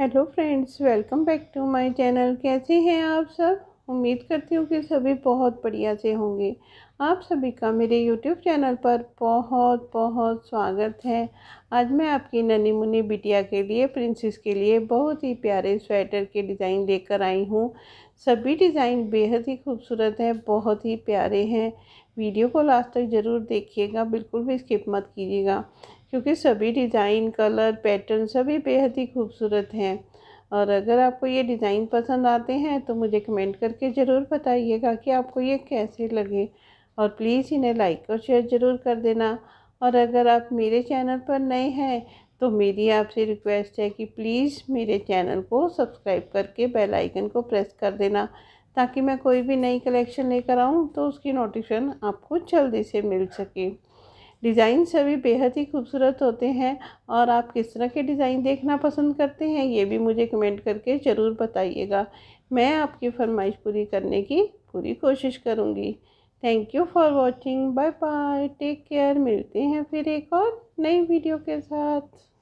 hello friends welcome back to my channel कैसे हैं आप सब उम्मीद करती हूँ कि सभी बहुत बढ़िया से होंगे आप सभी का मेरे यूट्यूब चैनल पर बहुत बहुत स्वागत है आज मैं आपकी ननी मुन्नी बिटिया के लिए प्रिंसेस के लिए बहुत ही प्यारे स्वेटर के डिज़ाइन लेकर आई हूँ सभी डिज़ाइन बेहद ही खूबसूरत हैं बहुत ही प्यारे हैं वीडियो को लास्ट तक ज़रूर देखिएगा बिल्कुल भी स्किप मत कीजिएगा क्योंकि सभी डिज़ाइन कलर पैटर्न सभी बेहद ही खूबसूरत हैं और अगर आपको ये डिज़ाइन पसंद आते हैं तो मुझे कमेंट करके ज़रूर बताइएगा कि आपको ये कैसे लगे और प्लीज़ इन्हें लाइक और शेयर ज़रूर कर देना और अगर आप मेरे चैनल पर नए हैं तो मेरी आपसे रिक्वेस्ट है कि प्लीज़ मेरे चैनल को सब्सक्राइब करके बेल आइकन को प्रेस कर देना ताकि मैं कोई भी नई कलेक्शन लेकर आऊँ तो उसकी नोटिफिकेशन आपको जल्दी से मिल सके डिज़ाइन सभी बेहद ही खूबसूरत होते हैं और आप किस तरह के डिज़ाइन देखना पसंद करते हैं ये भी मुझे कमेंट करके ज़रूर बताइएगा मैं आपकी फरमाइश पूरी करने की पूरी कोशिश करूँगी thank you for watching bye bye take care मिलते हैं फिर एक और नई वीडियो के साथ